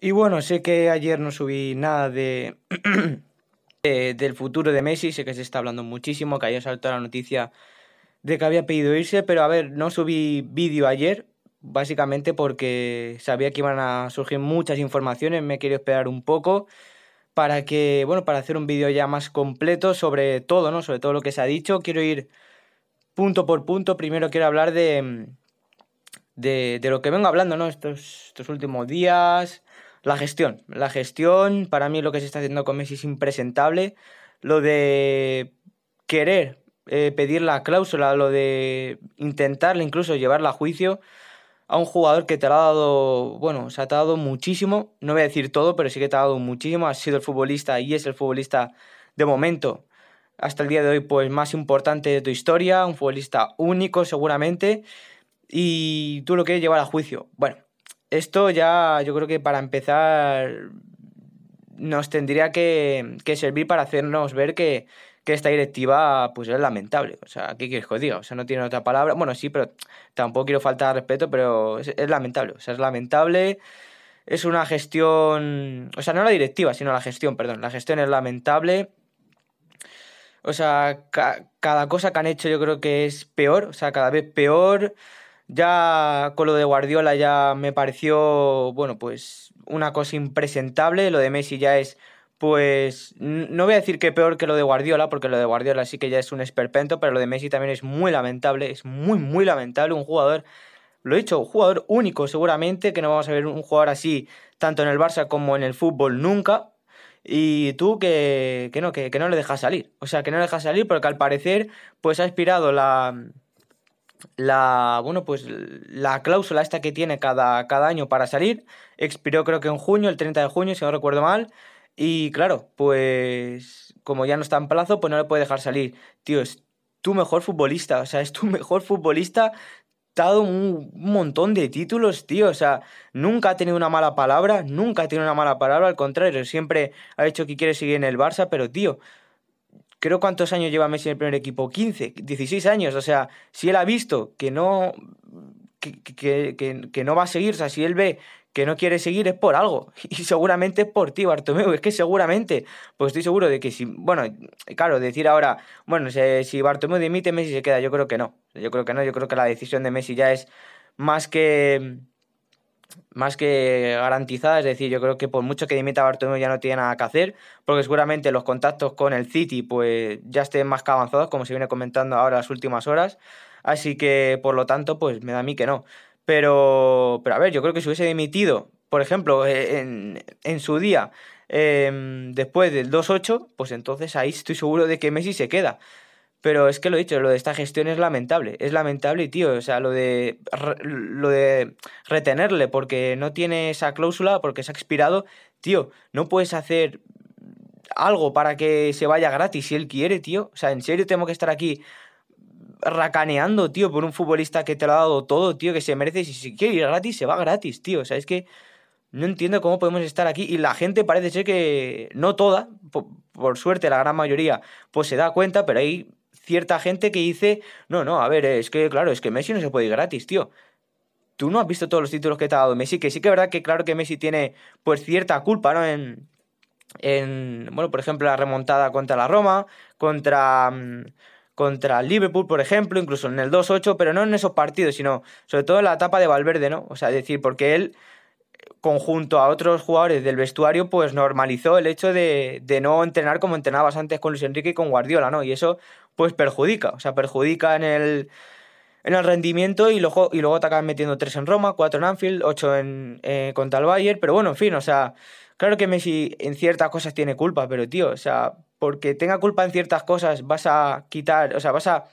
Y bueno, sé que ayer no subí nada de, del futuro de Messi, sé que se está hablando muchísimo, que ayer saltó la noticia de que había pedido irse, pero a ver, no subí vídeo ayer, básicamente porque sabía que iban a surgir muchas informaciones, me he querido esperar un poco para que, bueno, para hacer un vídeo ya más completo sobre todo, ¿no? Sobre todo lo que se ha dicho, quiero ir punto por punto, primero quiero hablar de, de, de lo que vengo hablando, ¿no? Estos, estos últimos días, la gestión. La gestión, para mí lo que se está haciendo con Messi es impresentable. Lo de querer eh, pedir la cláusula, lo de intentarle incluso llevarla a juicio a un jugador que te ha dado, bueno, se ha dado muchísimo, no voy a decir todo, pero sí que te ha dado muchísimo, ha sido el futbolista y es el futbolista de momento, hasta el día de hoy, pues más importante de tu historia, un futbolista único seguramente, y tú lo quieres llevar a juicio. Bueno, esto ya yo creo que para empezar nos tendría que, servir para hacernos ver que, esta directiva pues es lamentable. O sea, ¿qué quieres que os diga? O sea, no tiene otra palabra. Bueno, sí, pero tampoco quiero faltar respeto, pero es, lamentable. O sea, es lamentable es una gestión, o sea, no la directiva, sino la gestión, perdón, la gestión es lamentable. O sea, cada cosa que han hecho yo creo que es peor, o sea, cada vez peor. Ya con lo de Guardiola ya me pareció, bueno, pues una cosa impresentable. Lo de Messi ya es, pues, no voy a decir que peor que lo de Guardiola, porque lo de Guardiola sí que ya es un esperpento, pero lo de Messi también es muy lamentable, es muy, muy lamentable. Un jugador, lo he dicho, un jugador único seguramente, que no vamos a ver un jugador así tanto en el Barça como en el fútbol nunca. Y tú que, que no, que, no le dejas salir. O sea, que no le dejas salir porque al parecer, pues ha expirado la la bueno pues la cláusula esta que tiene cada, cada año para salir expiró creo que en junio, el 30 de junio, si no recuerdo mal, y claro, pues como ya no está en plazo, pues no le puede dejar salir. Tío, es tu mejor futbolista, o sea, es tu mejor futbolista, dado un montón de títulos, tío, o sea, nunca ha tenido una mala palabra, nunca ha tenido una mala palabra, al contrario, siempre ha dicho que quiere seguir en el Barça, pero tío, creo cuántos años lleva Messi en el primer equipo, 15, 16 años, o sea, si él ha visto que no, que, no va a seguir, o sea, si él ve que no quiere seguir es por algo. Y seguramente es por ti, Bartomeu. Es que seguramente, pues estoy seguro de que si, bueno, claro, decir ahora, bueno, si Bartomeu dimite, Messi se queda. Yo creo que no. Yo creo que no. Yo creo que la decisión de Messi ya es más que más que garantizada, es decir, yo creo que por mucho que dimita Bartomeu ya no tiene nada que hacer, porque seguramente los contactos con el City pues ya estén más que avanzados, como se viene comentando ahora las últimas horas, así que por lo tanto pues me da a mí que no. Pero, pero a ver, yo creo que si hubiese dimitido, por ejemplo, eh, en, su día, em, después del 2-8, pues entonces ahí estoy seguro de que Messi se queda. Pero es que lo he dicho, lo de esta gestión es lamentable. Es lamentable tío, o sea, lo de, lo de retenerle porque no tiene esa cláusula, porque se ha expirado, tío, no puedes hacer algo para que se vaya gratis si él quiere, tío. O sea, en serio tengo que estar aquí racaneando, tío, por un futbolista que te lo ha dado todo, tío, que se merece. y si quiere ir gratis, se va gratis, tío. O sea, es que no entiendo cómo podemos estar aquí. Y la gente parece ser que, no toda, por, suerte la gran mayoría, pues se da cuenta, pero ahí cierta gente que dice, no, no, a ver, es que, claro, es que Messi no se puede ir gratis, tío. Tú no has visto todos los títulos que te ha dado Messi, que sí que es verdad que claro que Messi tiene pues cierta culpa, ¿no? En, bueno, por ejemplo, la remontada contra la Roma, contra mm, contra Liverpool, por ejemplo, incluso en el 2-8, pero no en esos partidos, sino sobre todo en la etapa de Valverde, ¿no? O sea, decir, porque él conjunto a otros jugadores del vestuario, pues normalizó el hecho de, no entrenar como entrenabas antes con Luis Enrique y con Guardiola, ¿no? Y eso, pues perjudica, o sea, perjudica en el, en el rendimiento y luego, y luego te acaban metiendo tres en Roma, cuatro en Anfield, ocho en, eh, contra el Bayern, pero bueno, en fin, o sea, claro que Messi en ciertas cosas tiene culpa, pero tío, o sea, porque tenga culpa en ciertas cosas vas a quitar, o sea, vas a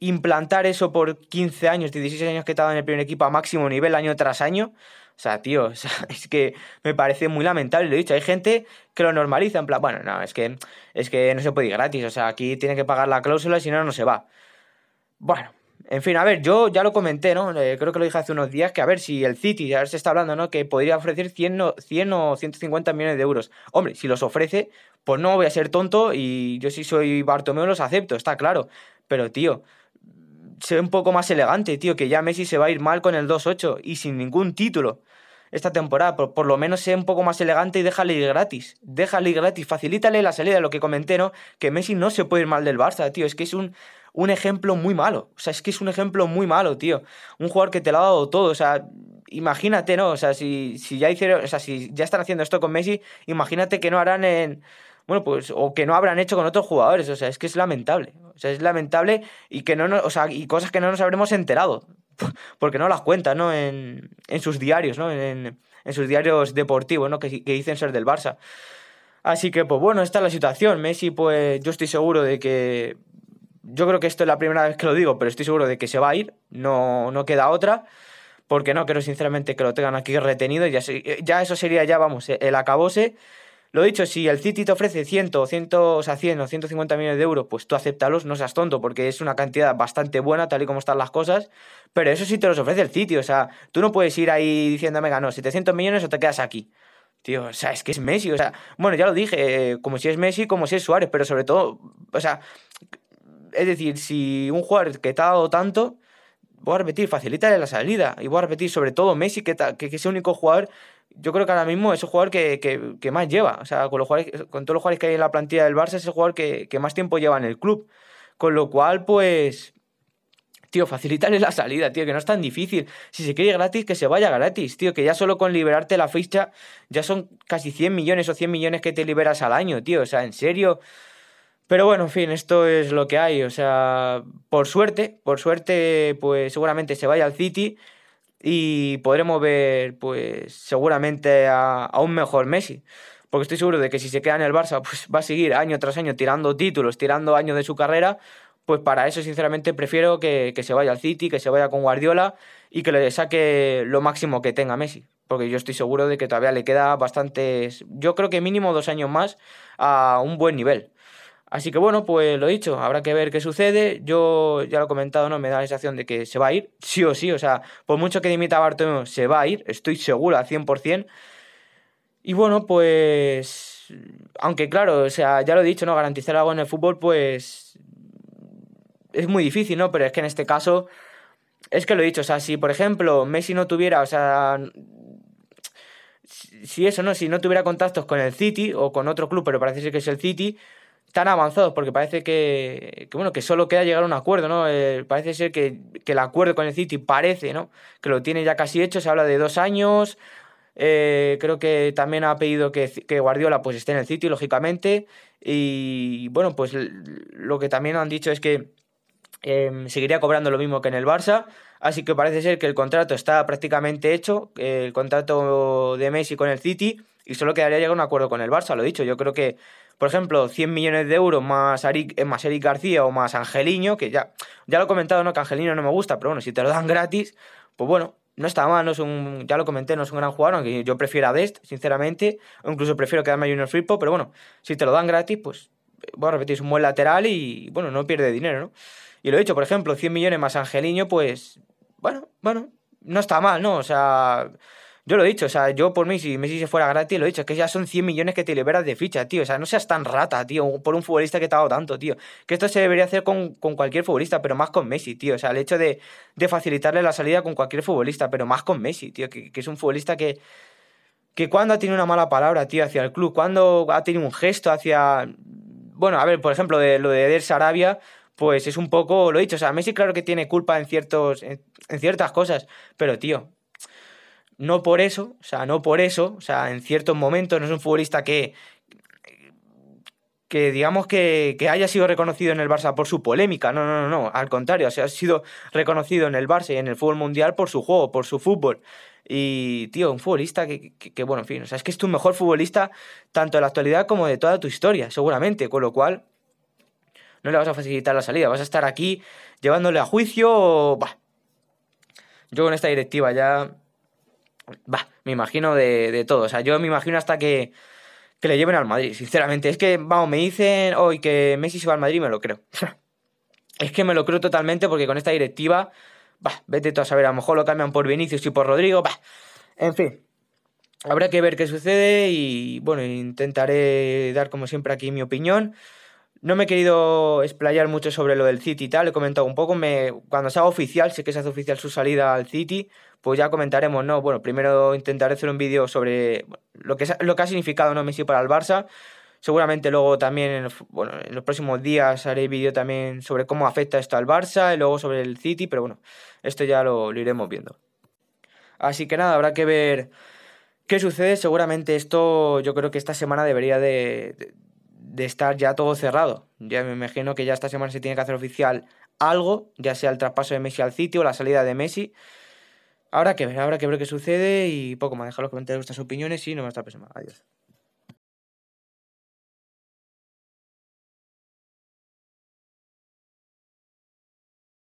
implantar eso por 15 años, 16 años que he estado en el primer equipo a máximo nivel año tras año, o sea, tío, es que me parece muy lamentable, lo he dicho. Hay gente que lo normaliza, en plan, bueno, no, es que, es que no se puede ir gratis, o sea, aquí tiene que pagar la cláusula y si no, no se va. Bueno, en fin, a ver, yo ya lo comenté, ¿no? Eh, creo que lo dije hace unos días, que a ver si el City, ya se está hablando, ¿no? Que podría ofrecer 100 100 o 150 millones de euros. Hombre, si los ofrece, pues no voy a ser tonto y yo si soy Bartomeu los acepto, está claro. Pero, tío, sea un poco más elegante, tío, que ya Messi se va a ir mal con el 2-8 y sin ningún título esta temporada. Por, lo menos sea un poco más elegante y déjale ir gratis. Déjale ir gratis, facilítale la salida, lo que comenté, ¿no? Que Messi no se puede ir mal del Barça, tío. Es que es un, un ejemplo muy malo. O sea, es que es un ejemplo muy malo, tío. Un jugador que te lo ha dado todo. O sea, imagínate, ¿no? O sea, si ya hicieron, o sea, si ya están haciendo esto con Messi, imagínate que no harán en bueno, pues, o que no habrán hecho con otros jugadores. O sea, es que es lamentable. O sea, es lamentable y que no nos, o sea, y cosas que no nos habremos enterado. Porque no las cuentan, ¿no? En, sus diarios, ¿no? En, sus diarios deportivos, ¿no? Que, dicen ser del Barça. Así que, pues bueno, esta es la situación. Messi, pues yo estoy seguro de que. Yo creo que esto es la primera vez que lo digo, pero estoy seguro de que se va a ir. No, no queda otra. Porque no quiero sinceramente, que lo tengan aquí retenido. Ya, ya eso sería, ya vamos, el acabose. Lo dicho, si el City te ofrece 100 o, 100 o 100 o 150 millones de euros, pues tú acéptalos, no seas tonto, porque es una cantidad bastante buena tal y como están las cosas, pero eso sí te los ofrece el City, o sea, tú no puedes ir ahí diciendo, Mega, no, 700 millones o te quedas aquí. Tío, o sea, es que es Messi, o sea, bueno, ya lo dije, eh, como si es Messi, como si es Suárez, pero sobre todo, o sea, es decir, si un jugador que te ha dado tanto, voy a repetir, facilítale la salida. Y voy a repetir, sobre todo Messi, que, que, que es el único jugador yo creo que ahora mismo es el jugador que, más lleva. O sea, con, los jugadores, con todos los jugadores que hay en la plantilla del Barça, es el jugador que, que más tiempo lleva en el club. Con lo cual, pues, tío, facilitarle la salida, tío, que no es tan difícil. Si se quiere gratis, que se vaya gratis, tío, que ya solo con liberarte la ficha ya son casi 100 millones o 100 millones que te liberas al año, tío, o sea, en serio. Pero bueno, en fin, esto es lo que hay, o sea, por suerte, por suerte, pues seguramente se vaya al City y podremos ver pues seguramente a, un mejor Messi. Porque estoy seguro de que si se queda en el Barça, pues, va a seguir año tras año tirando títulos, tirando años de su carrera. Pues para eso, sinceramente, prefiero que, que se vaya al City, que se vaya con Guardiola y que le saque lo máximo que tenga Messi. Porque yo estoy seguro de que todavía le queda bastantes, yo creo que mínimo dos años más a un buen nivel. Así que bueno, pues lo he dicho, habrá que ver qué sucede. Yo ya lo he comentado, ¿no? Me da la sensación de que se va a ir, sí o sí. O sea, por mucho que dimita a Bartomeu, se va a ir, estoy seguro al 100%. Y bueno, pues. Aunque claro, o sea, ya lo he dicho, ¿no? Garantizar algo en el fútbol, pues. Es muy difícil, ¿no? Pero es que en este caso. Es que lo he dicho, o sea, si por ejemplo Messi no tuviera, o sea. Si eso, ¿no? Si no tuviera contactos con el City o con otro club, pero parece ser que es el City tan avanzados, porque parece que, que, bueno, que solo queda llegar a un acuerdo, ¿no? Eh, parece ser que, el acuerdo con el City parece, ¿no? Que lo tiene ya casi hecho, se habla de dos años. Eh, creo que también ha pedido que, Guardiola pues, esté en el City, lógicamente. Y bueno, pues lo que también han dicho es que em, seguiría cobrando lo mismo que en el Barça. Así que parece ser que el contrato está prácticamente hecho, el contrato de Messi con el City, y solo quedaría llegar a un acuerdo con el Barça, lo he dicho. Yo creo que por ejemplo, 100 millones de euros más Eric, eh, más Eric García o más Angeliño, que ya, ya lo he comentado, ¿no? Que Angelino no me gusta, pero bueno, si te lo dan gratis, pues bueno, no está mal, no es un, ya lo comenté, no es un gran jugador, aunque yo prefiero a Dest, sinceramente, o incluso prefiero quedarme a Junior Freepo, pero bueno, si te lo dan gratis, pues, bueno, eh, repetís un buen lateral y, bueno, no pierde dinero, ¿no? Y lo he dicho, por ejemplo, 100 millones más Angeliño, pues, bueno, bueno, no está mal, ¿no? O sea, yo lo he dicho, o sea, yo por mí, si Messi se fuera gratis, lo he dicho, es que ya son 100 millones que te liberas de ficha, tío. O sea, no seas tan rata, tío, por un futbolista que te ha dado tanto, tío. Que esto se debería hacer con, cualquier futbolista, pero más con Messi, tío. O sea, el hecho de, facilitarle la salida con cualquier futbolista, pero más con Messi, tío, que, es un futbolista que, que cuando ha tenido una mala palabra, tío, hacia el club, cuando ha tenido un gesto hacia... Bueno, a ver, por ejemplo, lo de Eder Arabia pues es un poco, lo he dicho, o sea, Messi claro que tiene culpa en, ciertos, en ciertas cosas, pero, tío, no por eso, o sea, no por eso, o sea, en ciertos momentos no es un futbolista que, que digamos que, haya sido reconocido en el Barça por su polémica, no, no, no, no, al contrario, o sea, ha sido reconocido en el Barça y en el fútbol mundial por su juego, por su fútbol. Y, tío, un futbolista que, que, bueno, en fin, o sea, es que es tu mejor futbolista tanto de la actualidad como de toda tu historia, seguramente, con lo cual no le vas a facilitar la salida, vas a estar aquí llevándole a juicio o... Bah. Yo con esta directiva ya me imagino de, todo. O sea, yo me imagino hasta que, que le lleven al Madrid, sinceramente. Es que, vamos, me dicen hoy que Messi se va al Madrid, me lo creo. es que me lo creo totalmente porque con esta directiva, vete tú a saber, a lo mejor lo cambian por Vinicius y por Rodrigo, En fin, habrá que ver qué sucede y, bueno, intentaré dar como siempre aquí mi opinión. No me he querido explayar mucho sobre lo del City y tal, he comentado un poco. cuando se haga oficial, sé que se hace oficial su salida al City, pues ya comentaremos, ¿no? Bueno, primero intentaré hacer un vídeo sobre lo que, ha significado ¿no? Messi para el Barça. Seguramente luego también, bueno, en los próximos días haré vídeo también sobre cómo afecta esto al Barça y luego sobre el City, pero bueno, esto ya lo, iremos viendo. Así que nada, habrá que ver qué sucede. Seguramente esto, yo creo que esta semana debería de estar ya todo cerrado. Ya me imagino que ya esta semana se tiene que hacer oficial algo, ya sea el traspaso de Messi al City o la salida de Messi. Habrá que ver, habrá que ver qué sucede y poco más. Dejar los comentarios vuestras opiniones y nos vemos hasta la próxima. Adiós.